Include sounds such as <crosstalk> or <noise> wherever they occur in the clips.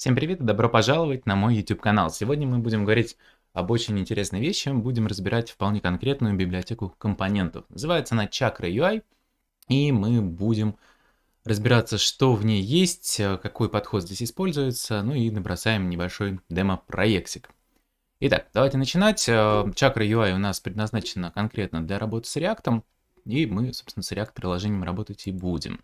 Всем привет и добро пожаловать на мой YouTube канал. Сегодня мы будем говорить об очень интересной вещи, мы будем разбирать вполне конкретную библиотеку компонентов. Называется она Chakra UI, и мы будем разбираться, что в ней есть, э, какой подход здесь используется, ну и набросаем небольшой демо-проектик. Итак, давайте начинать. Chakra э, UI у нас предназначена конкретно для работы с React, и мы, собственно, с React-приложением работать и будем.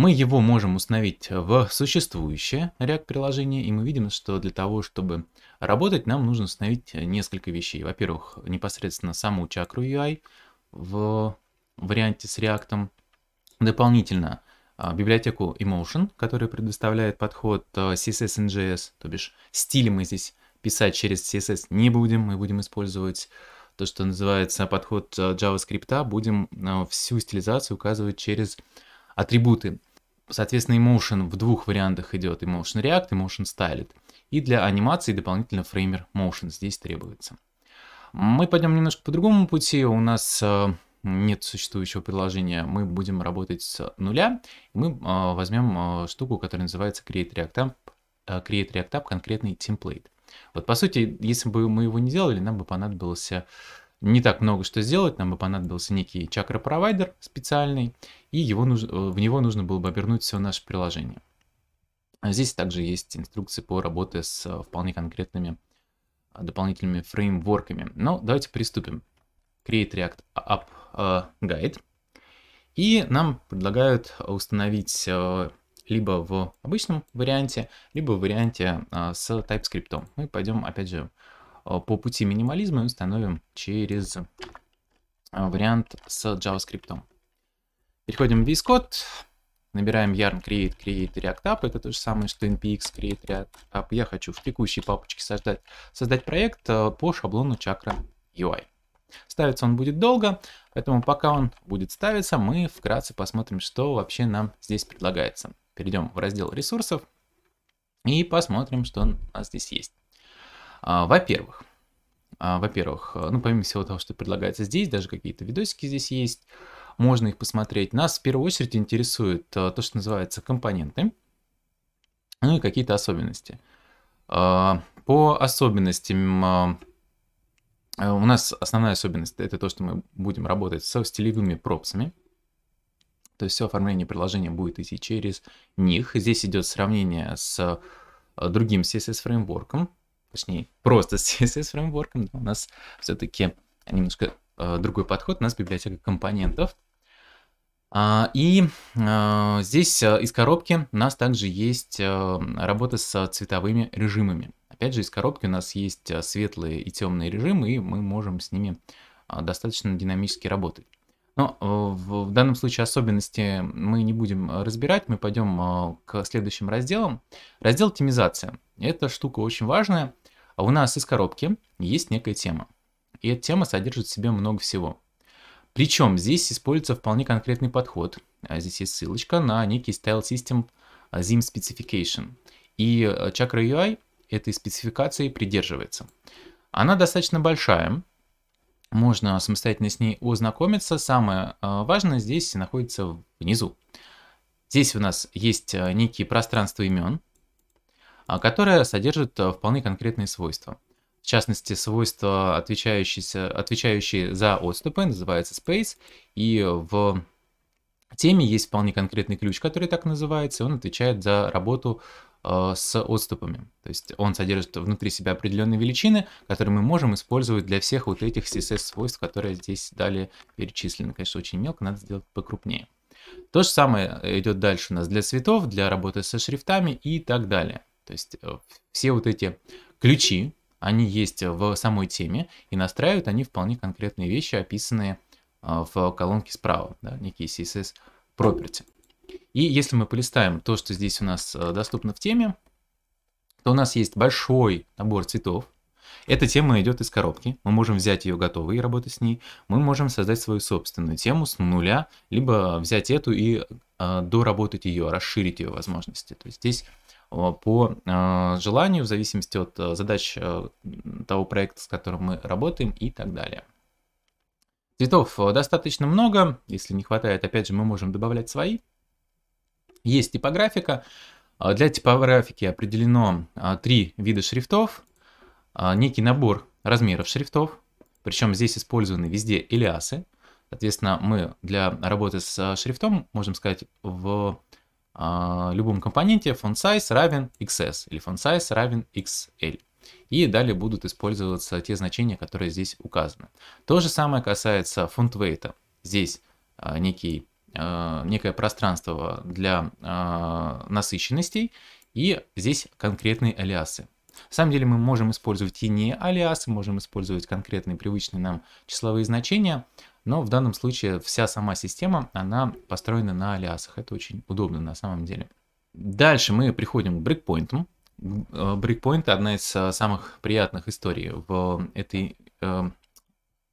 Мы его можем установить в существующее React приложение, и мы видим, что для того, чтобы работать, нам нужно установить несколько вещей. Во-первых, непосредственно саму чакру UI в варианте с React. Дополнительно а, библиотеку Emotion, которая предоставляет подход а, CSS js то бишь стили мы здесь писать через CSS не будем, мы будем использовать то, что называется подход а, JavaScript, будем всю стилизацию указывать через атрибуты Соответственно, Emotion в двух вариантах идет Emotion React, Emotion Styled. И для анимации дополнительно фреймер Motion здесь требуется. Мы пойдем немножко по другому пути. У нас э, нет существующего приложения, мы будем работать с нуля. Мы э, возьмем э, штуку, которая называется Create React App, Create React App конкретный темплейт. Вот, по сути, если бы мы его не делали, нам бы понадобился не так много что сделать, нам бы понадобился некий чакра-провайдер специальный, и его, э, в него нужно было бы обернуть все наше приложение. А здесь также есть инструкции по работе с э, вполне конкретными э, дополнительными фреймворками. Но давайте приступим. Create React App Guide. И нам предлагают установить либо в обычном варианте, либо в варианте с TypeScript. Мы ну пойдем, опять же, Э, по пути минимализма мы установим через э, вариант с JavaScript. Переходим в VS Code, набираем yarn create create react app. Это то же самое, что npx create react app. Я хочу в текущей папочке создать, создать проект э, по шаблону чакра UI. Ставится он будет долго, поэтому пока он будет ставиться, мы вкратце посмотрим, что вообще нам здесь предлагается. Перейдем в раздел ресурсов и посмотрим, что у нас здесь есть. А, во-первых, а, во-первых, э, ну, помимо всего того, что предлагается здесь, даже какие-то видосики здесь есть, можно их посмотреть. Нас в первую очередь интересует э, то, что называется компоненты, ну и какие-то особенности. А, по особенностям у нас основная особенность это то, что мы будем работать со стилевыми пропсами. То есть все оформление приложения будет идти через них. Здесь идет сравнение с э, другим CSS фреймворком, точнее, просто <laughs> с CSS-фреймворком, у нас все-таки а, немножко э, другой подход, у нас библиотека компонентов. А, и э, здесь э, из коробки у нас также есть э, работа с цветовыми режимами. Опять же, из коробки у нас есть светлые и темные режимы, и мы можем с ними достаточно динамически работать. Но в данном случае особенности мы не будем разбирать, мы пойдем к следующим разделам. Раздел оптимизация. Эта штука очень важная. А у нас из коробки есть некая тема. И эта тема содержит в себе много всего. Причем здесь используется вполне конкретный подход. А здесь есть ссылочка на некий Style System а, Zim Specification. И Chakra а, UI этой спецификации придерживается. Она достаточно большая, можно самостоятельно с ней ознакомиться. Самое важное здесь находится внизу. Здесь у нас есть некие пространства имен, а, которая содержит э, вполне конкретные свойства. В частности, свойства, отвечающие, за отступы, называется space, и в теме есть вполне конкретный ключ, который так называется, и он отвечает за работу э, с отступами. То есть он содержит внутри себя определенные величины, которые мы можем использовать для всех вот этих CSS-свойств, которые здесь далее перечислены. Конечно, очень мелко, надо сделать покрупнее. То же самое э, идет дальше у нас для цветов, для работы со шрифтами и так далее. То есть э, все вот эти ключи, они есть в самой теме, и настраивают они вполне конкретные вещи, описанные э, в колонке справа, да, некие CSS property. И если мы полистаем то, что здесь у нас э, доступно в теме, то у нас есть большой набор цветов. Эта тема идет из коробки, мы можем взять ее готовой и работать с ней. Мы можем создать свою собственную тему с нуля, либо взять эту и э, доработать ее, расширить ее возможности. То есть здесь Э, по э, желанию, в зависимости от э, задач того проекта, с которым мы работаем и так далее. Цветов достаточно много, если не хватает, опять же, мы можем добавлять свои. Есть типографика. Для типографики определено три вида шрифтов, некий набор размеров шрифтов, причем здесь использованы везде элиасы. Соответственно, мы для работы с шрифтом можем сказать в а, любом компоненте font size равен xs или font size равен xl. И далее будут использоваться те значения, которые здесь указаны. То же самое касается font weight. Здесь а, некий, а, некое пространство для а, насыщенностей и здесь конкретные алиасы. На самом деле мы можем использовать и не алиасы, можем использовать конкретные привычные нам числовые значения, но в данном случае вся сама система, она построена на алиасах. Это очень удобно на самом деле. Дальше мы приходим к брейкпоинтам. Э, Брейкпоинт – одна из э, самых приятных историй в этой э,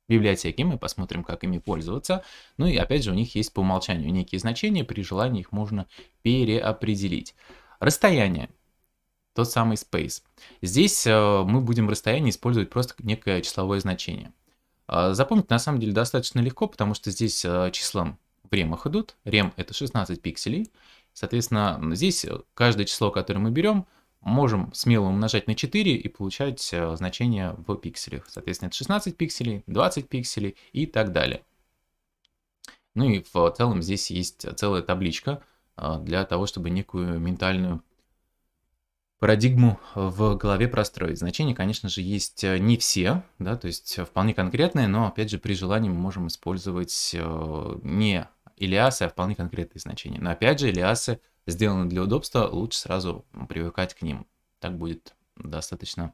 библиотеке. Мы посмотрим, как ими пользоваться. Ну и опять же, у них есть по умолчанию некие значения. При желании их можно переопределить. Расстояние тот самый space. Здесь э, мы будем расстояние использовать просто некое числовое значение. А, запомнить на самом деле достаточно легко, потому что здесь а, числа в ремах идут. Рем это 16 пикселей. Соответственно, здесь э, каждое число, которое мы берем, можем смело умножать на 4 и получать э, значение в пикселях. Соответственно, это 16 пикселей, 20 пикселей и так далее. Ну и в целом здесь есть целая табличка а, для того, чтобы некую ментальную парадигму в голове простроить. Значения, конечно же, есть э, не все, да, то есть э, вполне конкретные, но, опять же, при желании мы можем использовать э, не илиасы, а вполне конкретные значения. Но, опять же, илиасы сделаны для удобства, лучше сразу привыкать к ним. Так будет достаточно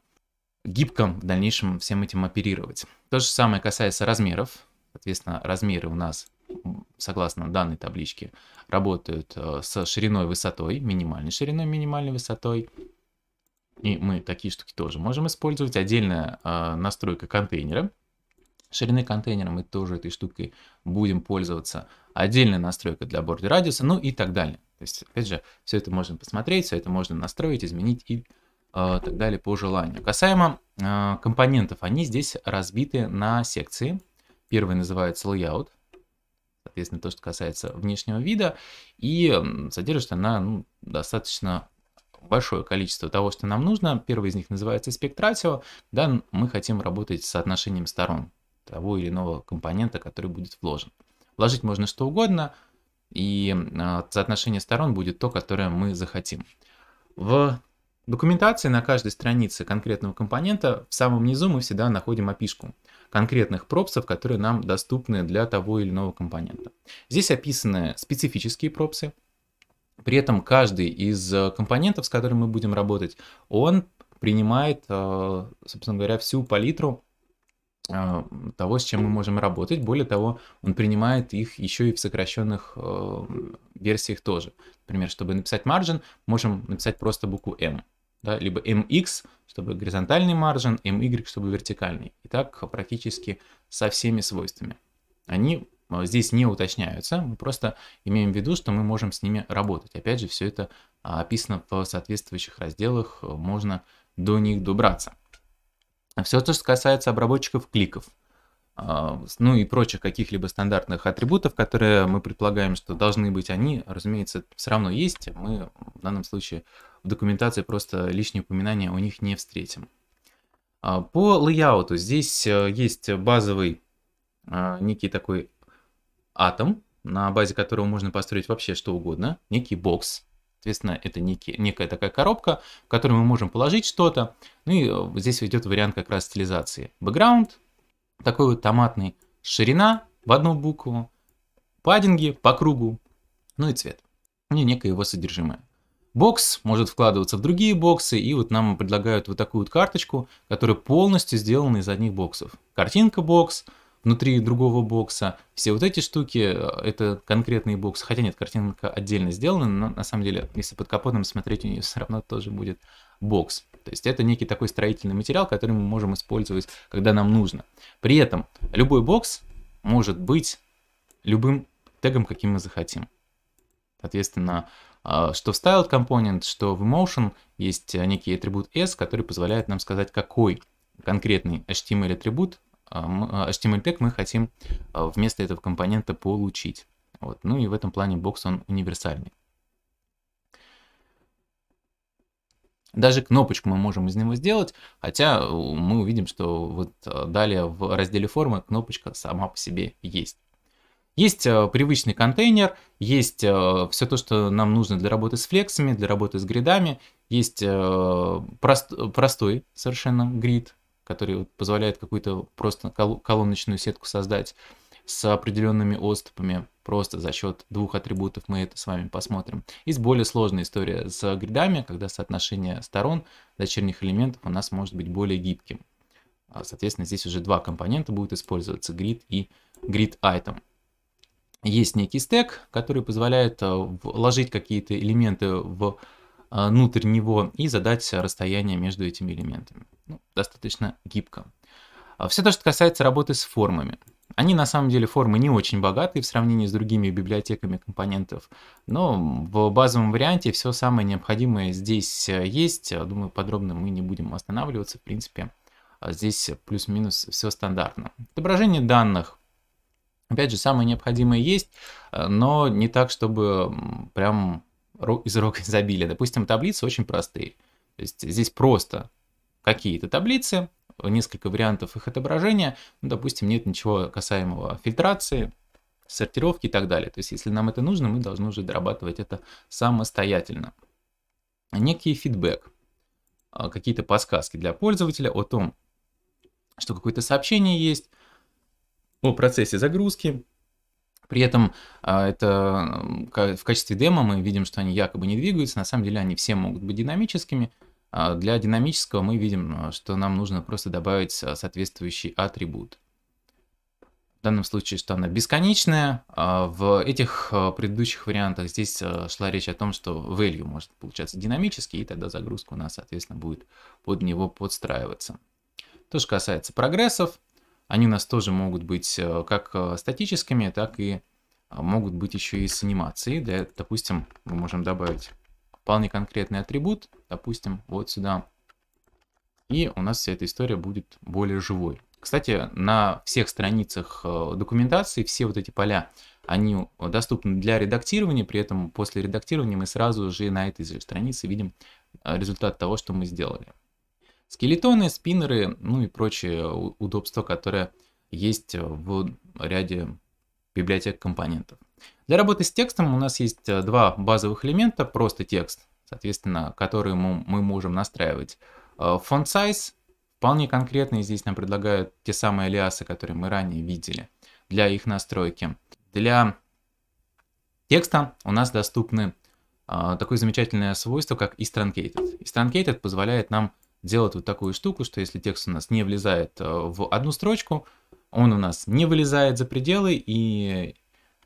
гибко в дальнейшем всем этим оперировать. То же самое касается размеров. Соответственно, размеры у нас, согласно данной табличке, работают с шириной, высотой, минимальной шириной, минимальной высотой, и мы такие штуки тоже можем использовать. Отдельная э, настройка контейнера. Ширины контейнера мы тоже этой штукой будем пользоваться. Отдельная настройка для борда радиуса, ну и так далее. То есть, опять же, все это можно посмотреть, все это можно настроить, изменить и э, так далее по желанию. Касаемо э, компонентов, они здесь разбиты на секции. Первый называется layout, соответственно, то, что касается внешнего вида, и содержит она ну, достаточно большое количество того, что нам нужно. Первый из них называется спектратио. Да, мы хотим работать с соотношением сторон того или иного компонента, который будет вложен. Вложить можно что угодно, и а, соотношение сторон будет то, которое мы захотим. В документации на каждой странице конкретного компонента в самом низу мы всегда находим опишку конкретных пропсов, которые нам доступны для того или иного компонента. Здесь описаны специфические пропсы, при этом каждый из э, компонентов, с которыми мы будем работать, он принимает, э, собственно говоря, всю палитру э, того, с чем мы можем работать. Более того, он принимает их еще и в сокращенных версиях тоже. Например, чтобы написать margin, можем написать просто букву M. Да, либо mx, чтобы горизонтальный маржин, my, чтобы вертикальный. И так практически со всеми свойствами. Они Э, здесь не уточняются, мы просто имеем в виду, что мы можем с ними работать. Опять же, все это а, описано в соответствующих разделах, э, можно до них добраться. Все то, что касается обработчиков кликов, а, ну и прочих каких-либо стандартных атрибутов, которые мы предполагаем, что должны быть они, разумеется, все равно есть. Мы в данном случае в документации просто лишние упоминания у них не встретим. А, по лейауту здесь э, есть базовый некий такой атом, на базе которого можно построить вообще что угодно, некий бокс. Соответственно, это некий, некая такая коробка, в которую мы можем положить что-то. Ну и э, здесь идет вариант как раз стилизации. Бэкграунд, такой вот томатный, ширина в одну букву, паддинги по кругу, ну и цвет. Ну и некое его содержимое. Бокс может вкладываться в другие боксы, и вот нам предлагают вот такую вот карточку, которая полностью сделана из одних боксов. Картинка бокс, внутри другого бокса. Все вот эти штуки, э, это конкретный бокс. Хотя нет, картинка отдельно сделана, но на самом деле, если под капотом смотреть, у нее <laughs> все равно тоже будет бокс. То есть это некий такой строительный материал, который мы можем использовать, когда нам нужно. При этом любой бокс может быть любым тегом, каким мы захотим. Соответственно, э, что в Styled Component, что в Emotion есть э, некий атрибут S, который позволяет нам сказать, какой конкретный HTML-атрибут а, а, HTML5 мы хотим а, вместо этого компонента получить. Вот. Ну и в этом плане бокс он универсальный. Даже кнопочку мы можем из него сделать, хотя э, мы увидим, что вот э, далее в разделе формы кнопочка сама по себе есть. Есть э, привычный контейнер, есть все то, что нам нужно для работы с флексами, для работы с гридами, есть прост, простой совершенно грид, который позволяет какую-то просто колоночную сетку создать с определенными отступами просто за счет двух атрибутов мы это с вами посмотрим. Есть более сложная история с гридами, когда соотношение сторон дочерних элементов у нас может быть более гибким. А, соответственно, здесь уже два компонента будут использоваться, grid и grid item. Есть некий стек, который позволяет э, вложить какие-то элементы в а, внутрь него и задать расстояние между этими элементами. Ну, достаточно гибко. А, все то, что касается работы с формами. Они на самом деле формы не очень богатые в сравнении с другими библиотеками компонентов, но в базовом варианте все самое необходимое здесь э, есть. А, думаю, подробно мы не будем останавливаться. В принципе, здесь плюс-минус все стандартно. Отображение данных. Опять же, самое необходимое есть, э, но не так, чтобы прям из рока изобилия. Допустим, таблицы очень простые. То есть здесь просто какие-то таблицы, несколько вариантов их отображения. Ну, допустим, нет ничего касаемого фильтрации, сортировки и так далее. То есть если нам это нужно, мы должны уже дорабатывать это самостоятельно. Некий фидбэк, а, какие-то подсказки для пользователя о том, что какое-то сообщение есть, о процессе загрузки, при этом а, это в качестве демо мы видим, что они якобы не двигаются, на самом деле они все могут быть динамическими. А для динамического мы видим, а, что нам нужно просто добавить соответствующий атрибут. В данном случае, что она бесконечная. В этих предыдущих вариантах здесь шла речь о том, что value может получаться динамический и тогда загрузка у нас, соответственно, будет под него подстраиваться. То, что касается прогрессов, они у нас тоже могут быть э, как э, статическими, так и э, могут быть еще и с анимацией. Для, допустим, мы можем добавить вполне конкретный атрибут, допустим, вот сюда. И у нас вся эта история будет более живой. Кстати, на всех страницах документации все вот эти поля, они доступны для редактирования, при этом после редактирования мы сразу же на этой же странице видим результат того, что мы сделали. Скелетоны, спиннеры, ну и прочие удобства, которые есть в ряде библиотек компонентов. Для работы с текстом у нас есть э, два базовых элемента, просто текст, соответственно, который мы можем настраивать. Э, font size вполне конкретно, здесь нам предлагают те самые алиасы, которые мы ранее видели для их настройки. Для текста у нас доступны э, такое замечательное свойство, как Istrancated. Istrancated позволяет нам делает вот такую штуку, что если текст у нас не влезает э, в одну строчку, он у нас не вылезает за пределы и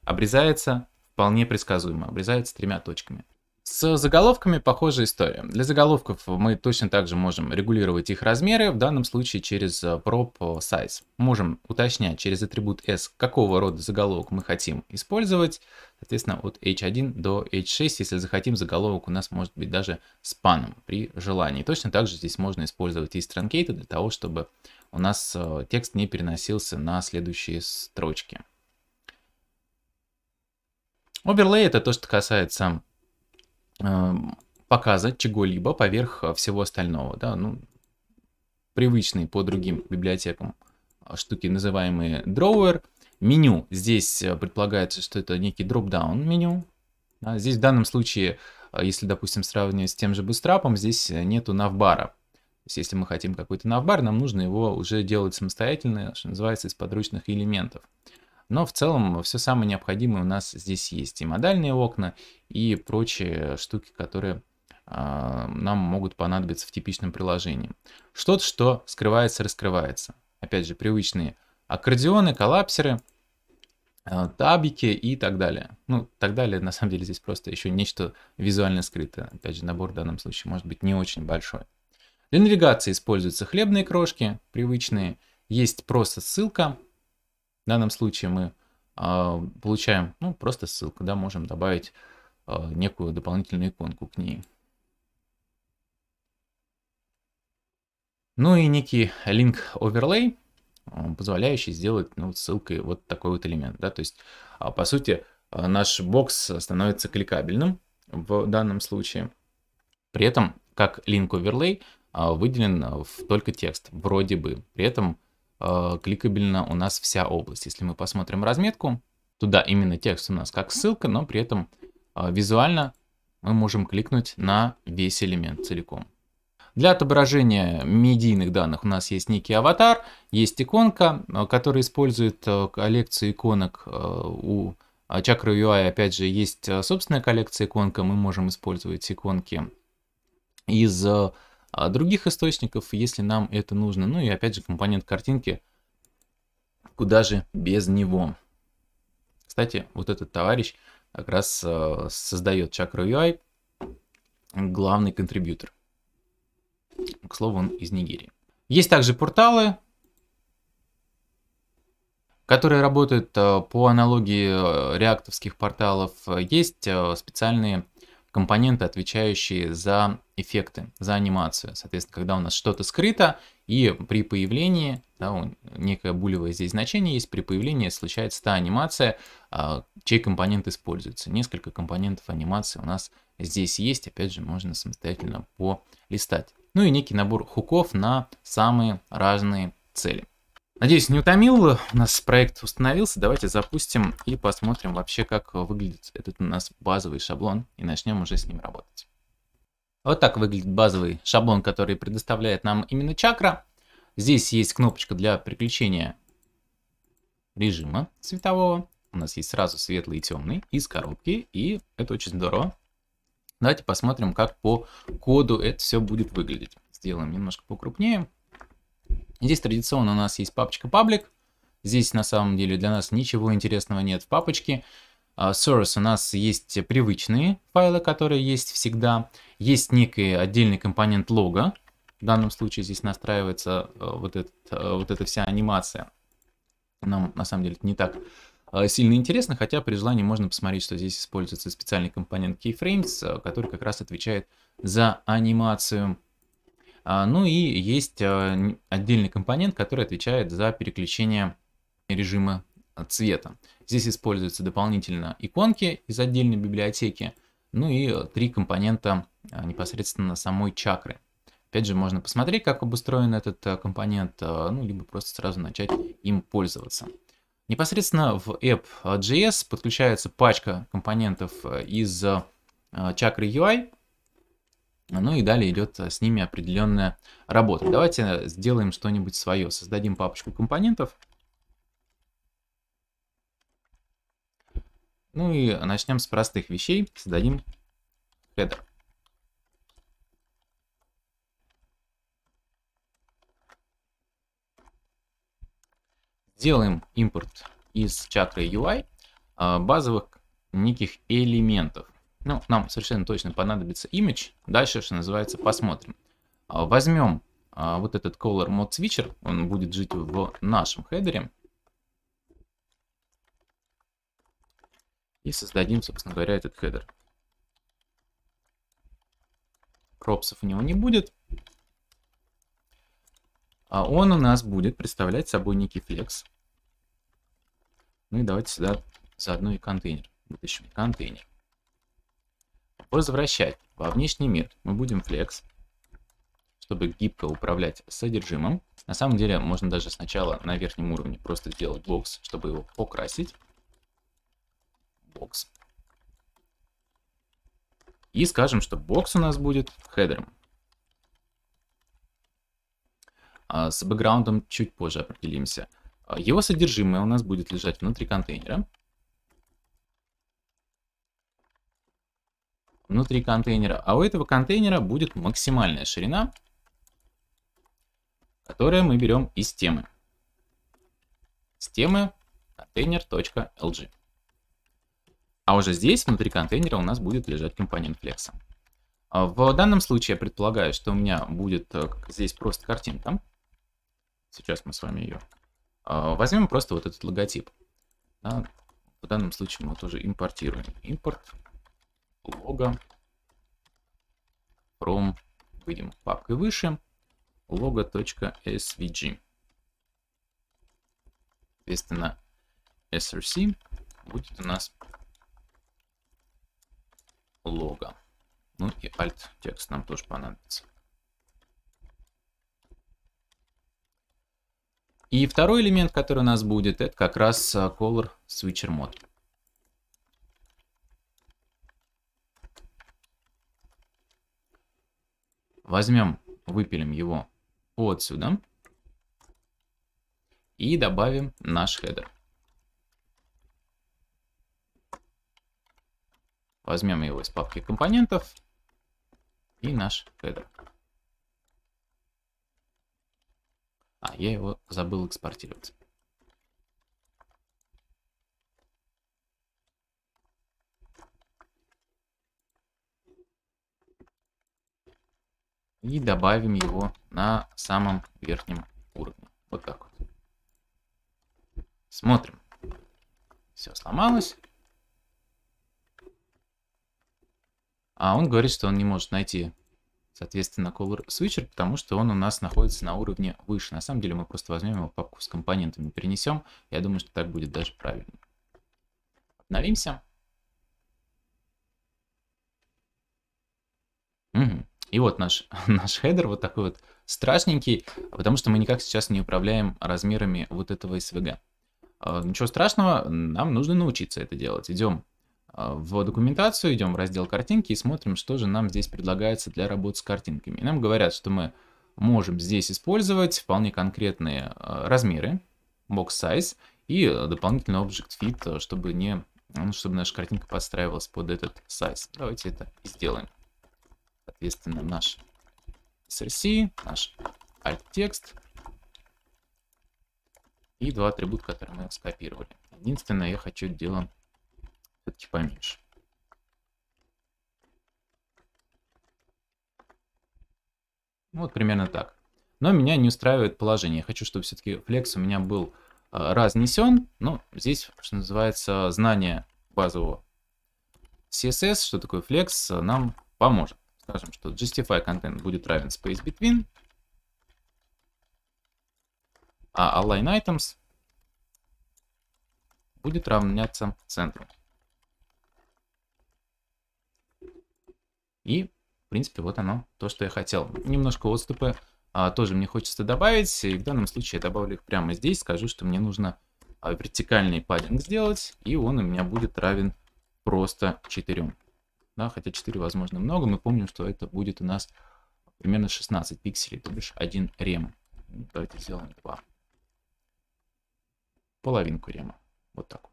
обрезается вполне предсказуемо, обрезается тремя точками. С заголовками похожая история. Для заголовков мы точно также можем регулировать их размеры, в данном случае через э, prop э, size. Можем уточнять через атрибут s, какого рода заголовок мы хотим использовать, соответственно, от h1 до h6, если захотим, заголовок у нас может быть даже с при желании. Точно также здесь можно использовать и стренкейты для того, чтобы у нас э, текст не переносился на следующие строчки. Overlay это то, что касается Эм, показа чего-либо поверх э, всего остального. Да? Ну, привычные по другим библиотекам э, штуки, называемые drawer. Меню. Здесь э, предполагается, что это некий drop-down меню. А здесь в данном случае, если, допустим, сравнивать с тем же Bootstrap, здесь нету навбара. То есть, если мы хотим какой-то навбар, нам нужно его уже делать самостоятельно, что называется, из подручных элементов. Но в целом все самое необходимое у нас здесь есть. И модальные окна, и прочие штуки, которые а, нам могут понадобиться в типичном приложении. Что-то, что скрывается, раскрывается. Опять же, привычные аккордеоны, коллапсеры, а, табики и так далее. Ну, так далее, на самом деле, здесь просто еще нечто визуально скрытое. Опять же, набор в данном случае может быть не очень большой. Для навигации используются хлебные крошки, привычные. Есть просто ссылка, в данном случае мы а, получаем ну, просто ссылку, да, можем добавить а, некую дополнительную иконку к ней. Ну и некий link overlay, а, позволяющий сделать ну, ссылкой вот такой вот элемент. Да? То есть, по сути, наш бокс становится кликабельным в данном случае. При этом, как link overlay, выделен в только текст, вроде бы. При этом э, кликабельна у нас вся область. Если мы посмотрим разметку, туда именно текст у нас как ссылка, но при этом э, визуально мы можем кликнуть на весь элемент целиком. Для отображения медийных данных у нас есть некий аватар, есть иконка, э, которая использует э, коллекцию иконок э, у Chakra UI. Опять же, есть собственная коллекция иконка, мы можем использовать иконки из а других источников, если нам это нужно. Ну и опять же компонент картинки, куда же без него. Кстати, вот этот товарищ как раз а, создает чакру UI, главный контрибьютор. К слову, он из Нигерии. Есть также порталы, которые работают а, по аналогии а, реактовских порталов. Есть специальные компоненты, отвечающие за эффекты за анимацию. Соответственно, когда у нас что-то скрыто, и при появлении, да, некое булевое здесь значение есть, при появлении случается та анимация, а, чей компонент используется. Несколько компонентов анимации у нас здесь есть, опять же, можно самостоятельно полистать. Ну и некий набор хуков на самые разные цели. Надеюсь, не утомил. У нас проект установился. Давайте запустим и посмотрим вообще, как выглядит этот у нас базовый шаблон. И начнем уже с ним работать. Вот так выглядит базовый шаблон, который предоставляет нам именно чакра. Здесь есть кнопочка для переключения режима светового. У нас есть сразу светлый и темный из коробки, и это очень здорово. Давайте посмотрим, как по коду это все будет выглядеть. Сделаем немножко покрупнее. Здесь традиционно у нас есть папочка паблик. Здесь на самом деле для нас ничего интересного нет в папочке. А, Source у нас есть привычные файлы, которые есть всегда. Есть некий отдельный компонент лога. В данном случае здесь настраивается э, вот, этот, э, вот эта вся анимация. Нам на самом деле это не так э, сильно интересно, хотя при желании можно посмотреть, что здесь используется специальный компонент keyframes, который как раз отвечает за анимацию. А, ну и есть отдельный компонент, который отвечает за переключение режима цвета. Здесь используются дополнительно иконки из отдельной библиотеки, ну и э, три компонента э, непосредственно самой чакры. Опять же, можно посмотреть, как обустроен этот э, компонент, ну, либо просто сразу начать им пользоваться. Непосредственно в app.js подключается пачка компонентов из чакры UI, ну и далее идет с ними определенная работа. Давайте сделаем что-нибудь свое. Создадим папочку компонентов. Ну и начнем с простых вещей. Создадим хедер. Делаем импорт из чакры UI а, базовых неких элементов. Ну, нам совершенно точно понадобится image. Дальше, что называется, посмотрим. А, возьмем а, вот этот color mode switcher, он будет жить в нашем хедере. и создадим, собственно говоря, этот хедер. Пропсов у него не будет. А он у нас будет представлять собой некий флекс. Ну и давайте сюда заодно и контейнер. Вытащим контейнер. Возвращать во внешний мир мы будем флекс, чтобы гибко управлять содержимым. На самом деле можно даже сначала на верхнем уровне просто сделать бокс, чтобы его покрасить box. И скажем, что бокс у нас будет хедером. А, с бэкграундом чуть позже определимся. А, его содержимое у нас будет лежать внутри контейнера. Внутри контейнера. А у этого контейнера будет максимальная ширина, которую мы берем из темы. С темы контейнер.lg. А уже здесь, внутри контейнера, у нас будет лежать компонент флекса. А в данном случае я предполагаю, что у меня будет э, здесь просто картинка. Сейчас мы с вами ее а, возьмем просто вот этот логотип. В данном случае мы тоже импортируем. Импорт лого from, выйдем папкой выше, logo.svg. Соответственно, src будет у нас лого. Ну и alt текст нам тоже понадобится. И второй элемент, который у нас будет, это как раз э, color switcher mode. Возьмем, выпилим его отсюда и добавим наш хедер. Возьмем его из папки компонентов и наш хедер. А, я его забыл экспортировать. И добавим его на самом верхнем уровне. Вот так вот. Смотрим. Все сломалось. А он говорит, что он не может найти, соответственно, color switcher, потому что он у нас находится на уровне выше. На самом деле мы просто возьмем его папку с компонентами, перенесем. Я думаю, что так будет даже правильно. Обновимся. Угу. И вот наш, <laughs> наш хедер вот такой вот страшненький, потому что мы никак сейчас не управляем размерами вот этого SVG. А, ничего страшного, нам нужно научиться это делать. Идем а, в документацию, идем в раздел картинки и смотрим, что же нам здесь предлагается для работы с картинками. И нам говорят, что мы можем здесь использовать вполне конкретные а, размеры, box size и а, дополнительный object fit, чтобы, не, ну, чтобы наша картинка подстраивалась под этот size. Давайте это и сделаем. Соответственно, наш src, наш alt текст и два атрибута, которые мы скопировали. Единственное, я хочу делать все-таки поменьше. Ну, вот примерно так. Но меня не устраивает положение. Я хочу, чтобы все-таки флекс у меня был э, а, разнесен. Ну, здесь, что называется, знание базового CSS, что такое флекс, нам поможет. Скажем, что justify content будет равен space between, а align items будет равняться центру. И, в принципе, вот оно, то, что я хотел. Немножко отступы а, тоже мне хочется добавить. И в данном случае я добавлю их прямо здесь. Скажу, что мне нужно а, вертикальный паддинг сделать. И он у меня будет равен просто 4. Да, хотя 4, возможно, много. Мы помним, что это будет у нас примерно 16 пикселей, то бишь один рем. Давайте сделаем 2. Половинку рема. Вот так вот.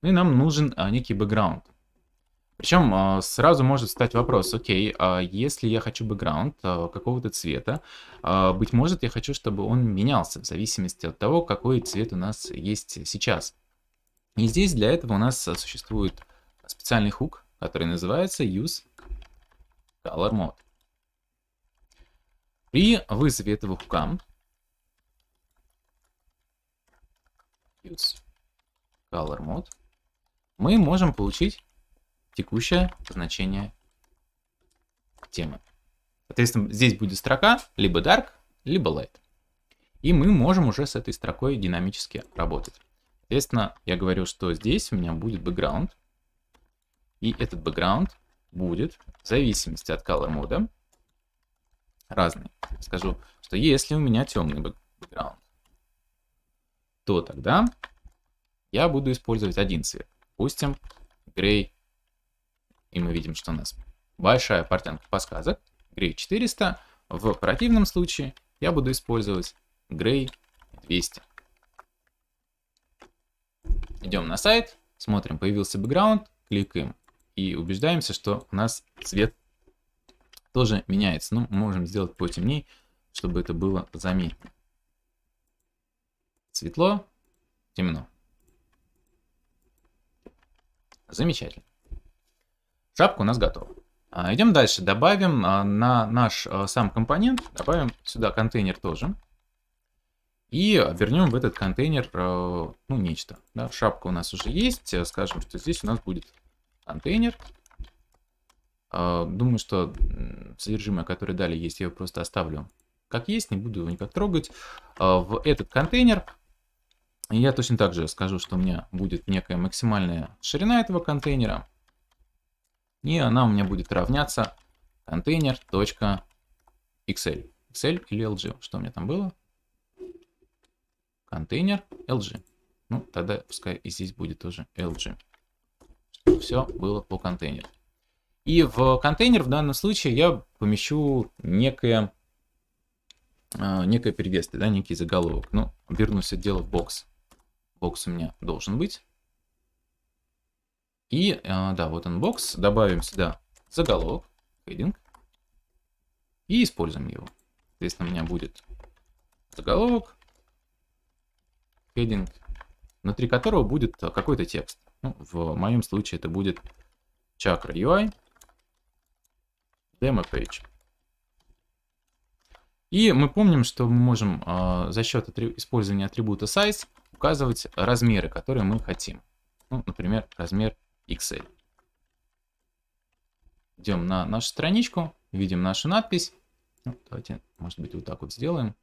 Ну и нам нужен а, некий бэкграунд. Причем а, сразу может встать вопрос, окей, а если я хочу бэкграунд а, какого-то цвета, а, быть может, я хочу, чтобы он менялся в зависимости от того, какой цвет у нас есть сейчас. И здесь для этого у нас существует специальный хук, который называется use color mode. При вызове этого хука use color mode мы можем получить текущее значение темы. Соответственно, здесь будет строка либо dark, либо light. И мы можем уже с этой строкой динамически работать. Соответственно, я говорю, что здесь у меня будет background. И этот background будет в зависимости от color мода разный. скажу, что если у меня темный background, то тогда я буду использовать один цвет. Допустим, грей и мы видим, что у нас большая портянка подсказок, Gray 400. В противном случае я буду использовать Gray 200. Идем на сайт, смотрим, появился бэкграунд, кликаем и убеждаемся, что у нас цвет тоже меняется. Ну, можем сделать потемнее, чтобы это было заметно. Светло, темно. Замечательно. Шапка у нас готова. А, идем дальше. Добавим а, на наш а, сам компонент, добавим сюда контейнер тоже. И вернем в этот контейнер ну, нечто. Да, шапка у нас уже есть. Э, скажем, что здесь у нас будет контейнер. Думаю, что содержимое, которое дали, есть, я его просто оставлю как есть, не буду его никак трогать. В этот контейнер я точно так же скажу, что у меня будет некая максимальная ширина этого контейнера. И она у меня будет равняться контейнер.xl. XL или LG, что у меня там было? Контейнер LG. Ну, тогда пускай и здесь будет тоже LG. все было по контейнеру. И в контейнер в данном случае я помещу некое, а, некое приветствие, да, некий заголовок. Ну, вернусь все дело в бокс. Бокс у меня должен быть. И, а, да, вот инбокс. Добавим сюда заголовок, хединг. И используем его. Соответственно, у меня будет заголовок, хединг, внутри которого будет а, какой-то текст. Ну, в моем случае это будет чакра UI, demo page. И мы помним, что мы можем э, за счет атри использования атрибута size указывать размеры, которые мы хотим. Ну, например, размер Excel. Идем на нашу страничку, видим нашу надпись. Ну, давайте, может быть, вот так вот сделаем.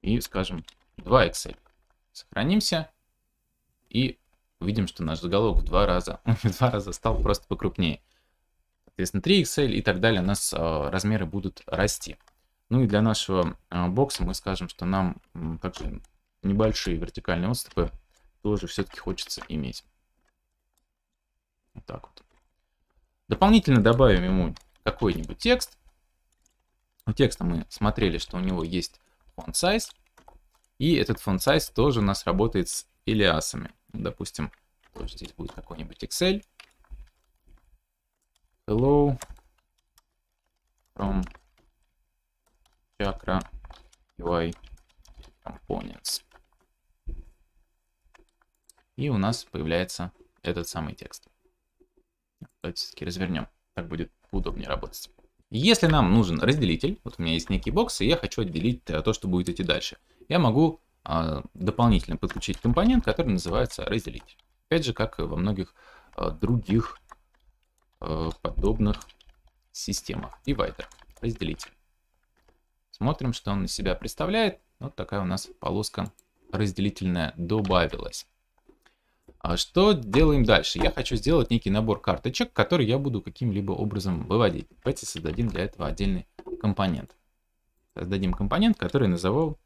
И скажем 2 Excel. Сохранимся. И видим, что наш заголовок в два раза, <laughs> в два раза стал просто покрупнее. Соответственно, 3 Excel и так далее у нас э, размеры будут расти. Ну и для нашего а, бокса мы скажем, что нам также небольшие вертикальные отступы тоже все-таки хочется иметь. Вот так вот. Дополнительно добавим ему какой-нибудь текст. У текста мы смотрели, что у него есть font size. И этот font size тоже у нас работает с элиасами. Допустим, тоже здесь будет какой-нибудь Excel. Hello from Chakra UI Components. И у нас появляется этот самый текст. Давайте все-таки развернем. Так будет удобнее работать. Если нам нужен разделитель, вот у меня есть некий бокс, и я хочу отделить э, то, что будет идти дальше, я могу а, дополнительно подключить компонент, который называется разделитель. Опять же, как во многих а, других а, подобных системах. Divider, разделитель. Смотрим, что он из себя представляет. Вот такая у нас полоска разделительная добавилась. А что делаем дальше? Я хочу сделать некий набор карточек, который я буду каким-либо образом выводить. Давайте создадим для этого отдельный компонент. Создадим компонент, который назову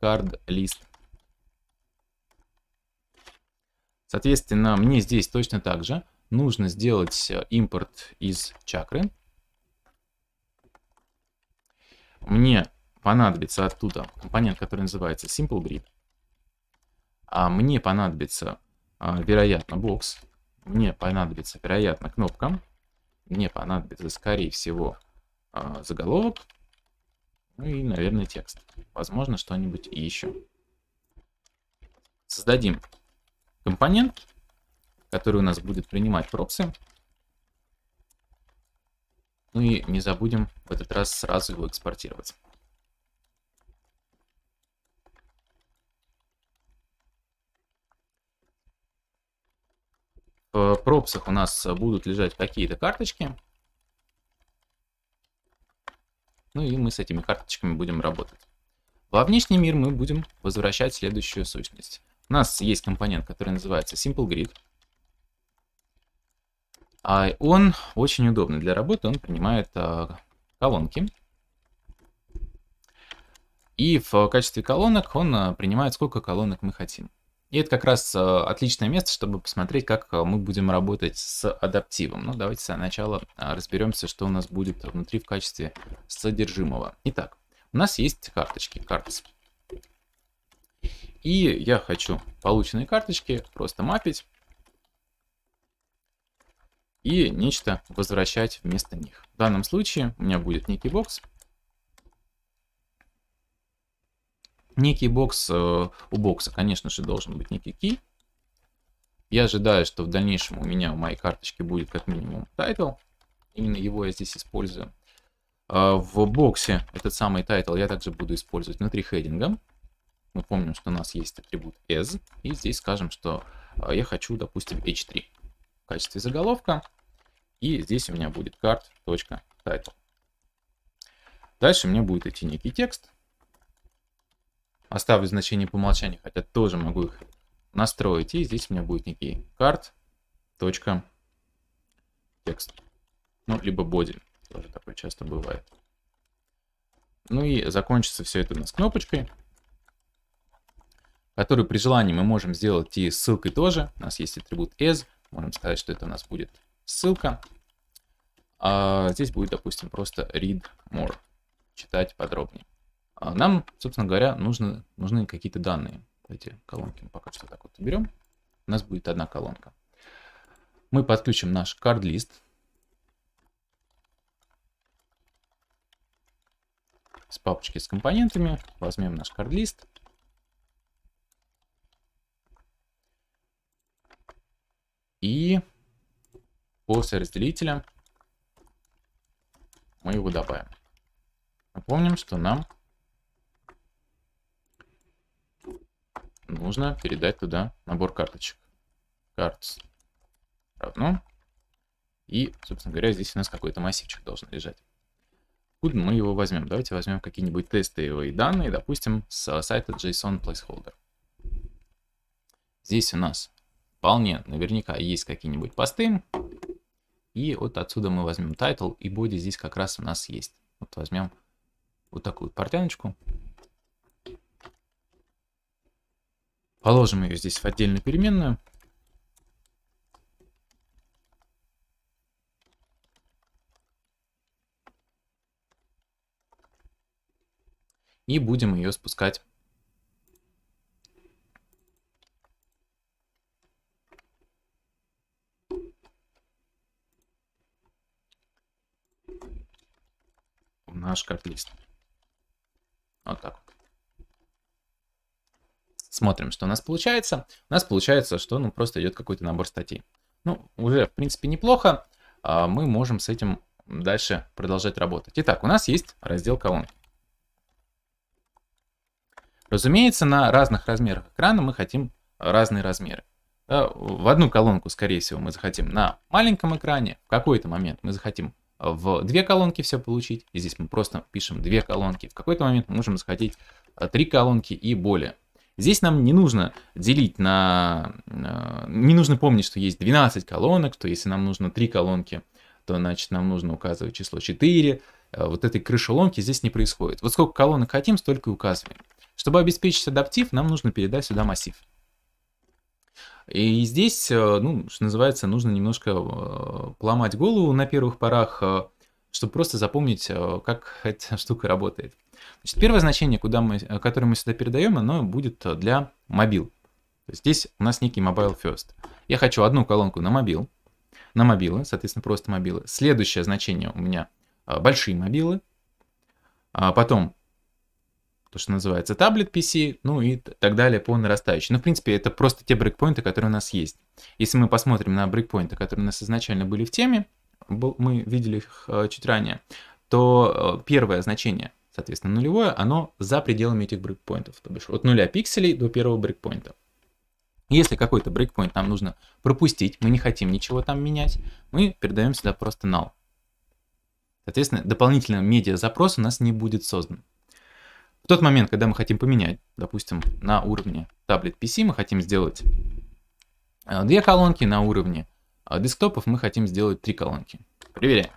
card-list. Соответственно, мне здесь точно так же нужно сделать э, импорт из чакры мне понадобится оттуда компонент, который называется Simple Grid. А мне понадобится, а, вероятно, бокс. Мне понадобится, вероятно, кнопка. Мне понадобится, скорее всего, а, заголовок. Ну и, наверное, текст. Возможно, что-нибудь еще. Создадим компонент, который у нас будет принимать пропсы. Ну и не забудем в этот раз сразу его экспортировать. В пропсах у нас будут лежать какие-то карточки. Ну и мы с этими карточками будем работать. Во внешний мир мы будем возвращать следующую сущность. У нас есть компонент, который называется Simple Grid. А он очень удобный для работы, он принимает а, колонки. И в качестве колонок он а, принимает, сколько колонок мы хотим. И это как раз а, отличное место, чтобы посмотреть, как а, мы будем работать с адаптивом. Но ну, давайте сначала разберемся, что у нас будет внутри в качестве содержимого. Итак, у нас есть карточки, карты И я хочу полученные карточки просто мапить и нечто возвращать вместо них. В данном случае у меня будет некий бокс. Некий бокс, э, у бокса, конечно же, должен быть некий key. Я ожидаю, что в дальнейшем у меня в моей карточке будет как минимум тайтл. Именно его я здесь использую. Э, в боксе этот самый тайтл я также буду использовать внутри хеддинга. Мы помним, что у нас есть атрибут as. И здесь скажем, что э, я хочу, допустим, h3 качестве заголовка. И здесь у меня будет card.title. Дальше мне будет идти некий текст. Оставлю значение по умолчанию, хотя тоже могу их настроить. И здесь у меня будет некий card.text. Ну, либо body. Тоже такое часто бывает. Ну и закончится все это у нас кнопочкой, которую при желании мы можем сделать и ссылкой тоже. У нас есть атрибут as, Можем сказать, что это у нас будет ссылка. А здесь будет, допустим, просто read more, читать подробнее. А нам, собственно говоря, нужно, нужны какие-то данные. Эти колонки мы пока что так вот берем. У нас будет одна колонка. Мы подключим наш card list С папочки с компонентами возьмем наш card list. И после разделителя мы его добавим. Напомним, что нам нужно передать туда набор карточек. Cards равно. И, собственно говоря, здесь у нас какой-то массивчик должен лежать. Откуда мы его возьмем? Давайте возьмем какие-нибудь тестовые данные, допустим, с сайта JSON Placeholder. Здесь у нас вполне наверняка есть какие-нибудь посты. И вот отсюда мы возьмем title, и body здесь как раз у нас есть. Вот возьмем вот такую портяночку. Положим ее здесь в отдельную переменную. И будем ее спускать наш карт-лист. Вот так вот. Смотрим, что у нас получается. У нас получается, что ну, просто идет какой-то набор статей. Ну, уже, в принципе, неплохо. А, мы можем с этим дальше продолжать работать. Итак, у нас есть раздел колонки. Разумеется, на разных размерах экрана мы хотим разные размеры. Э, в одну колонку, скорее всего, мы захотим на маленьком экране, в какой-то момент мы захотим в две колонки все получить. И здесь мы просто пишем две колонки. В какой-то момент мы можем захотеть э, три колонки и более. Здесь нам не нужно делить на... Э, не нужно помнить, что есть 12 колонок, то если нам нужно 3 колонки, то значит нам нужно указывать число 4. Э, вот этой крышеломки здесь не происходит. Вот сколько колонок хотим, столько и указываем. Чтобы обеспечить адаптив, нам нужно передать сюда массив. И здесь, э, ну, что называется, нужно немножко э, ломать голову на первых порах, э, чтобы просто запомнить, как <laughs> эта штука работает. Значит, первое значение, куда мы, которое мы сюда передаем, оно будет для мобил. Здесь у нас некий mobile first. Я хочу одну колонку на мобил, на мобилы, соответственно, просто мобилы. Следующее значение у меня большие мобилы. А потом то, что называется таблет PC, ну и так далее по нарастающей. Но, ну, в принципе, это просто те брейкпоинты, которые у нас есть. Если мы посмотрим на брейкпоинты, которые у нас изначально были в теме, мы видели их э, чуть ранее, то э, первое значение, соответственно, нулевое, оно за пределами этих брейкпоинтов, то бишь от нуля пикселей до первого брейкпоинта. Если какой-то брейкпоинт нам нужно пропустить, мы не хотим ничего там менять, мы передаем сюда просто null. Соответственно, дополнительный медиа запрос у нас не будет создан. В тот момент, когда мы хотим поменять, допустим, на уровне таблет PC, мы хотим сделать э, две колонки на уровне э, десктопов, мы хотим сделать три колонки. Проверяем.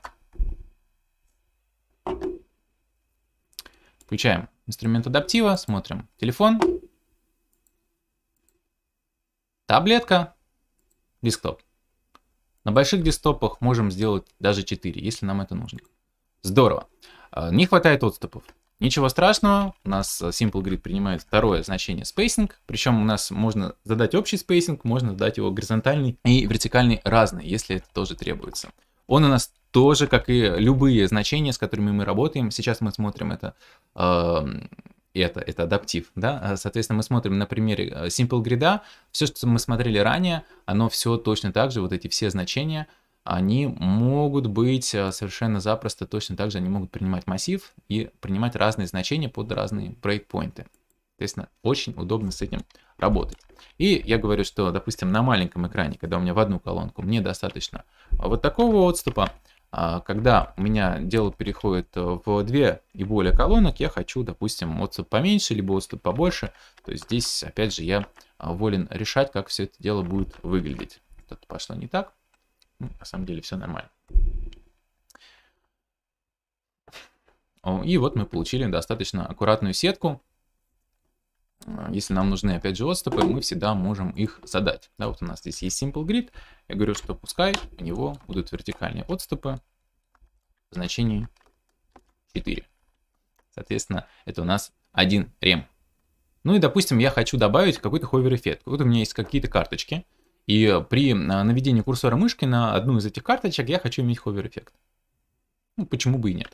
Включаем инструмент адаптива, смотрим телефон, таблетка, десктоп. На больших десктопах можем сделать даже 4, если нам это нужно. Здорово. Э, не хватает отступов. Ничего страшного, у нас э, Simple Grid принимает второе значение spacing, причем у нас можно задать общий spacing, можно задать его горизонтальный и вертикальный разный, если это тоже требуется. Он у нас тоже, как и любые значения, с которыми мы работаем, сейчас мы смотрим это, э, это, это адаптив, да, э, соответственно, мы смотрим на примере э, Simple Grid, все, что мы смотрели ранее, оно все точно так же, вот эти все значения – они могут быть э, совершенно запросто, точно так же они могут принимать массив и принимать разные значения под разные брейкпоинты. Соответственно, очень удобно с этим работать. И я говорю, что, допустим, на маленьком экране, когда у меня в одну колонку, мне достаточно вот такого отступа. А когда у меня дело переходит э, в две и более колонок, я хочу, допустим, отступ поменьше, либо отступ побольше. То есть здесь, опять же, я э, волен решать, как все это дело будет выглядеть. Тут пошло не так. Ну, на самом деле все нормально. И вот мы получили достаточно аккуратную сетку. А, если нам нужны, опять же, отступы, мы всегда можем их задать. Да, вот у нас здесь есть Simple Grid. Я говорю, что пускай у него будут вертикальные отступы в значении 4. Соответственно, это у нас один рем. Ну и, допустим, я хочу добавить какой-то ховер эффект. Вот у меня есть какие-то карточки. И э, при э, наведении курсора мышки на одну из этих карточек я хочу иметь ховер-эффект. Ну, почему бы и нет.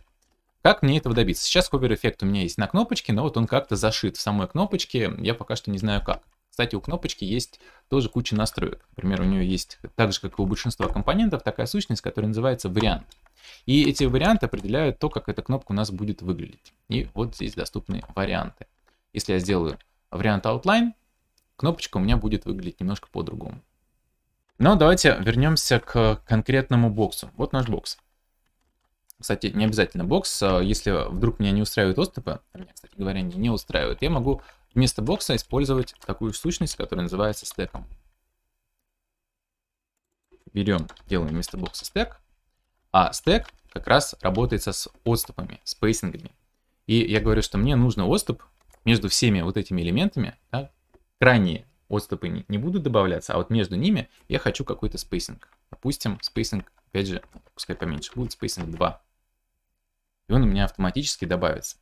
Как мне этого добиться? Сейчас ховер-эффект у меня есть на кнопочке, но вот он как-то зашит в самой кнопочке, я пока что не знаю как. Кстати, у кнопочки есть тоже куча настроек. Например, у нее есть, так же как и у большинства компонентов, такая сущность, которая называется вариант. И эти варианты определяют то, как эта кнопка у нас будет выглядеть. И вот здесь доступны варианты. Если я сделаю вариант outline, кнопочка у меня будет выглядеть немножко по-другому. Но давайте вернемся к конкретному боксу. Вот наш бокс. Кстати, не обязательно бокс. А, если вдруг меня не устраивают отступы, меня, кстати говоря, не, не устраивают, я могу вместо бокса использовать такую сущность, которая называется стеком. Берем, делаем вместо бокса стек. А стек как раз работает с отступами, спейсингами. И я говорю, что мне нужно отступ между всеми вот этими элементами, да, крайние отступы не, не будут добавляться, а вот между ними я хочу какой-то спейсинг. Допустим, спейсинг, опять же, пускай поменьше, будет спейсинг 2. И он у меня автоматически добавится.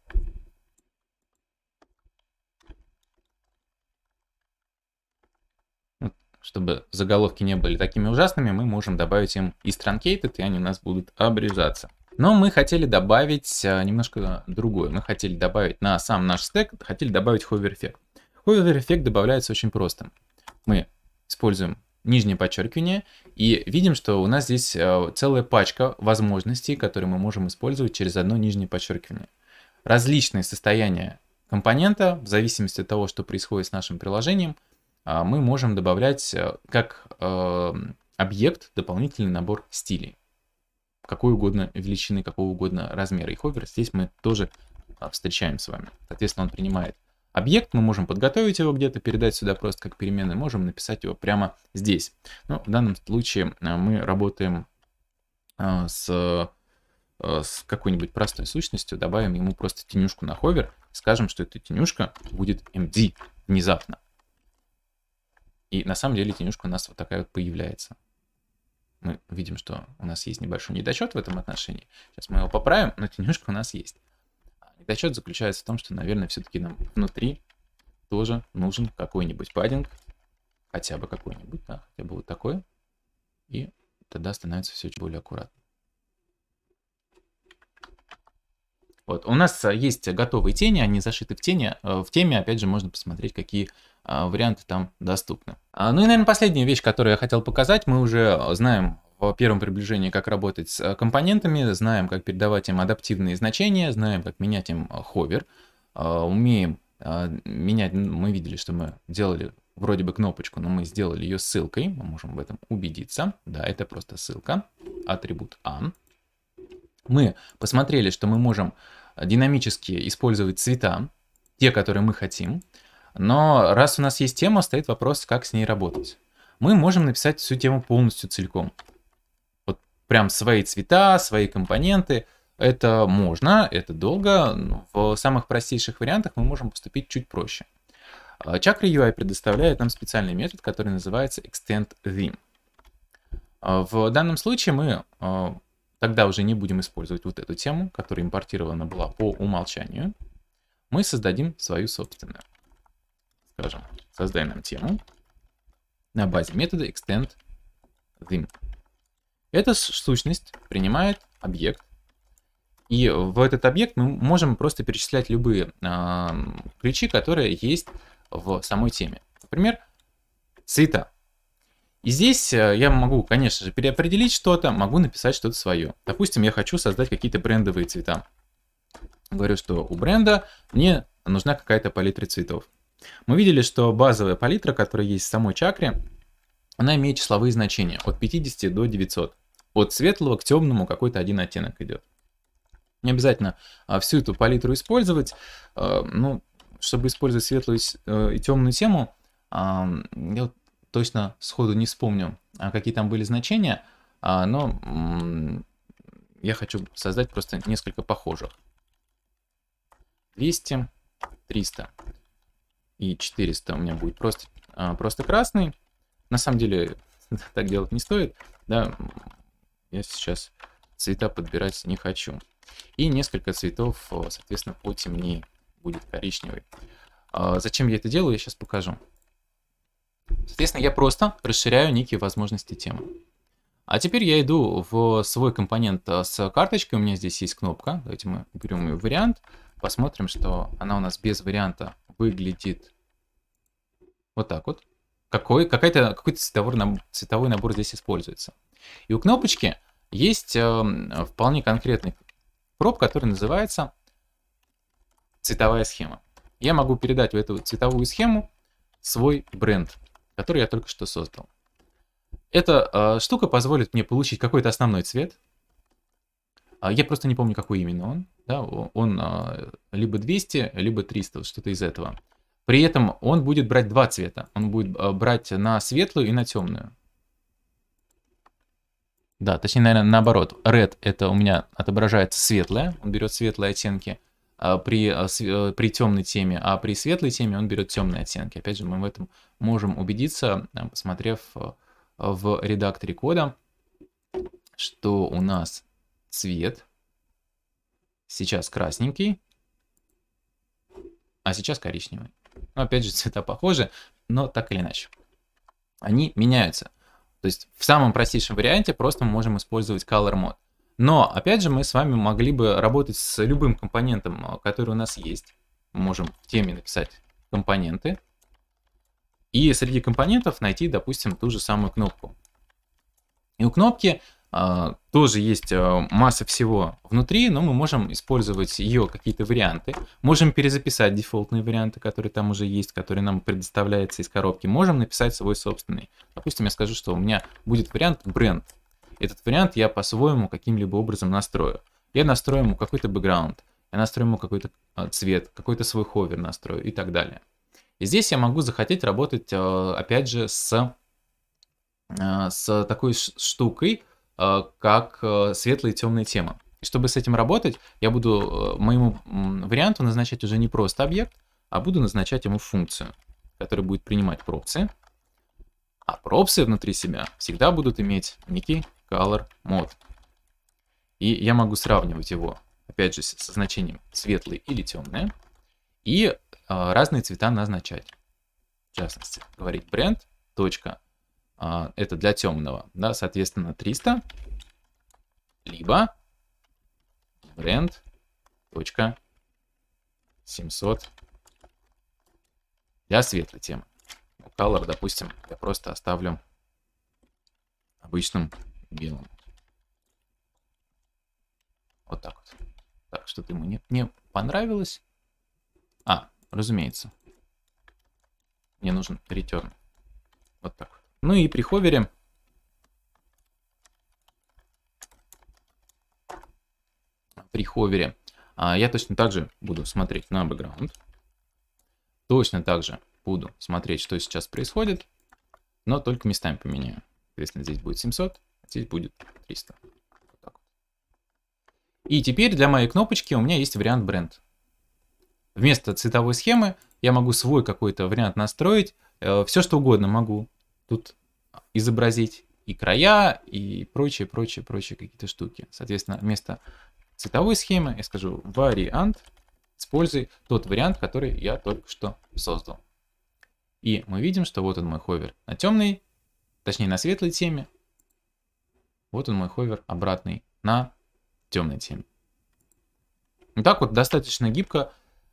Вот, чтобы заголовки не были такими ужасными, мы можем добавить им и транкейтед, и они у нас будут обрезаться. Но мы хотели добавить э, немножко другое. Мы хотели добавить на сам наш стек, хотели добавить ховер эффект. Hover-эффект добавляется очень просто. Мы используем нижнее подчеркивание и видим, что у нас здесь э, целая пачка возможностей, которые мы можем использовать через одно нижнее подчеркивание. Различные состояния компонента, в зависимости от того, что происходит с нашим приложением, а, мы можем добавлять э, как э, объект дополнительный набор стилей. Какой угодно величины, какого угодно размера. И ховер здесь мы тоже а, встречаем с вами. Соответственно, он принимает объект, мы можем подготовить его где-то, передать сюда просто как перемены, можем написать его прямо здесь. Но ну, в данном случае э, мы работаем э, с э, с какой-нибудь простой сущностью, добавим ему просто тенюшку на ховер, скажем, что эта тенюшка будет MD внезапно. И на самом деле тенюшка у нас вот такая вот появляется. Мы видим, что у нас есть небольшой недочет в этом отношении. Сейчас мы его поправим, но тенюшка у нас есть. Недочет заключается в том, что, наверное, все-таки нам внутри тоже нужен какой-нибудь паддинг, хотя бы какой-нибудь, да, хотя бы вот такой, и тогда становится все более аккуратно. Вот. У нас э, есть готовые тени, они зашиты в тени. Э, в теме, опять же, можно посмотреть, какие э, варианты там доступны. А, ну и, наверное, последняя вещь, которую я хотел показать. Мы уже знаем в первом приближении, как работать с э, компонентами, знаем, как передавать им адаптивные значения, знаем, как менять им э, ховер, э, умеем менять, мы видели, что мы делали вроде бы кнопочку, но мы сделали ее ссылкой, мы можем в этом убедиться, да, это просто ссылка, атрибут А. Мы посмотрели, что мы можем динамически использовать цвета, те, которые мы хотим, но раз у нас есть тема, стоит вопрос, как с ней работать. Мы можем написать всю тему полностью целиком прям свои цвета, свои компоненты. Это можно, это долго. В самых простейших вариантах мы можем поступить чуть проще. А, Чакра UI предоставляет нам специальный метод, который называется Extend Theme. А, в данном случае мы а, тогда уже не будем использовать вот эту тему, которая импортирована была по умолчанию. Мы создадим свою собственную. Скажем, создай нам тему на базе метода extend theme. Эта сущность принимает объект, и в этот объект мы можем просто перечислять любые э, ключи, которые есть в самой теме. Например, цвета. И здесь э, я могу, конечно же, переопределить что-то, могу написать что-то свое. Допустим, я хочу создать какие-то брендовые цвета. Говорю, что у бренда мне нужна какая-то палитра цветов. Мы видели, что базовая палитра, которая есть в самой чакре, она имеет числовые значения от 50 до 900 от светлого к темному какой-то один оттенок идет. Не обязательно а, всю эту палитру использовать. А, ну, чтобы использовать светлую э, и темную тему, а, я вот точно сходу не вспомню, какие там были значения, но я хочу создать просто несколько похожих. 200, 300 и 400 у меня будет просто, просто красный. На самом деле <laughs> так делать не стоит. Да, я сейчас цвета подбирать не хочу. И несколько цветов, э, соответственно, потемнее. Будет коричневый. А, зачем я это делаю, я сейчас покажу. Соответственно, я просто расширяю некие возможности темы. А теперь я иду в свой компонент э, с карточкой. У меня здесь есть кнопка. Давайте мы уберем ее вариант. Посмотрим, что она у нас без варианта выглядит вот так вот. Какой, какой-то, какой-то цветовой, цветовой набор здесь используется. И у кнопочки есть э, вполне конкретный проб, который называется цветовая схема. Я могу передать в эту цветовую схему свой бренд, который я только что создал. Эта э, штука позволит мне получить какой-то основной цвет. А, я просто не помню, какой именно он. Да? Он э, либо 200, либо 300, что-то из этого. При этом он будет брать два цвета. Он будет э, брать на светлую и на темную. Да, точнее, наверное, наоборот. Red — это у меня отображается светлое, он берет светлые оттенки а при, а, э, при темной теме, а при светлой теме он берет темные оттенки. Опять же, мы в этом можем убедиться, э, посмотрев э, в редакторе кода, что у нас цвет сейчас красненький, а сейчас коричневый. Ну, опять же, цвета похожи, но так или иначе. Они меняются. То есть в самом простейшем варианте просто мы можем использовать color mode. Но, опять же, мы с вами могли бы работать с любым компонентом, э, который у нас есть. Мы можем в теме написать компоненты. И среди компонентов найти, допустим, ту же самую кнопку. И у кнопки а, тоже есть а, масса всего внутри, но мы можем использовать ее какие-то варианты. Можем перезаписать дефолтные варианты, которые там уже есть, которые нам предоставляются из коробки. Можем написать свой собственный. Допустим, я скажу, что у меня будет вариант бренд. Этот вариант я по-своему каким-либо образом настрою. Я настрою ему какой-то бэкграунд, я настрою ему какой-то а, цвет, какой-то свой ховер настрою и так далее. И здесь я могу захотеть работать, опять же, с, с такой штукой, Э, как э, светлые и темные темы. И чтобы с этим работать, я буду э, моему варианту назначать уже не просто объект, а буду назначать ему функцию, которая будет принимать пропсы. А пропсы внутри себя всегда будут иметь некий color mode. И я могу сравнивать его, опять же, со значением светлый или темное, и разные цвета назначать. В частности, говорить бренд, точка, а, это для темного, да, соответственно, 300, либо бренд точка 700 для светлой темы. Ну, color, допустим, я просто оставлю обычным белым. Вот так вот. Так, что-то ему не, не понравилось. А, разумеется. Мне нужен return. Вот так ну и при ховере при ховере а, я точно так же буду смотреть на бэкграунд. Точно так же буду смотреть, что сейчас происходит, но только местами поменяю. Соответственно, здесь будет 700, здесь будет 300. И теперь для моей кнопочки у меня есть вариант бренд. Вместо цветовой схемы я могу свой какой-то вариант настроить, э, все что угодно могу тут изобразить и края, и прочие, прочие, прочие какие-то штуки. Соответственно, вместо цветовой схемы я скажу вариант, используй тот вариант, который я только что создал. И мы видим, что вот он мой ховер на темной, точнее на светлой теме. Вот он мой ховер обратный на темной теме. Вот так вот достаточно гибко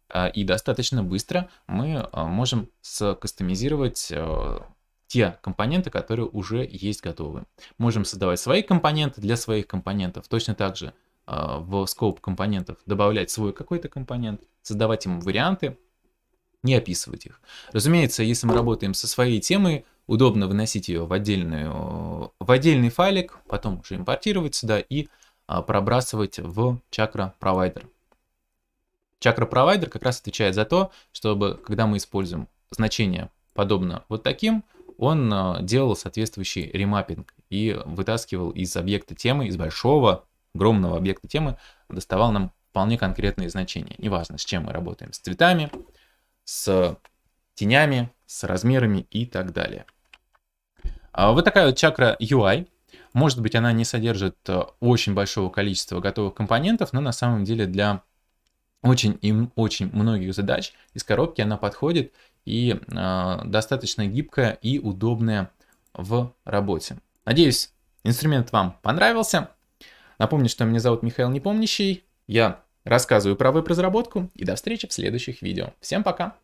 э, и достаточно быстро мы э, можем скастомизировать э, те компоненты, которые уже есть готовы. Можем создавать свои компоненты для своих компонентов. Точно так же э, в scope компонентов добавлять свой какой-то компонент, создавать ему варианты, не описывать их. Разумеется, если мы работаем со своей темой, удобно выносить ее в, отдельную, в отдельный файлик, потом уже импортировать сюда и э, пробрасывать в чакра провайдер. Чакра провайдер как раз отвечает за то, чтобы когда мы используем значение подобно вот таким, он э, делал соответствующий ремаппинг и вытаскивал из объекта темы, из большого, огромного объекта темы, доставал нам вполне конкретные значения. Неважно, с чем мы работаем, с цветами, с тенями, с размерами и так далее. А вот такая вот чакра UI. Может быть, она не содержит э, очень большого количества готовых компонентов, но на самом деле для очень и очень многих задач из коробки она подходит и э, достаточно гибкая и удобная в работе. Надеюсь, инструмент вам понравился. Напомню, что меня зовут Михаил Непомнящий. Я рассказываю про веб-разработку и до встречи в следующих видео. Всем пока!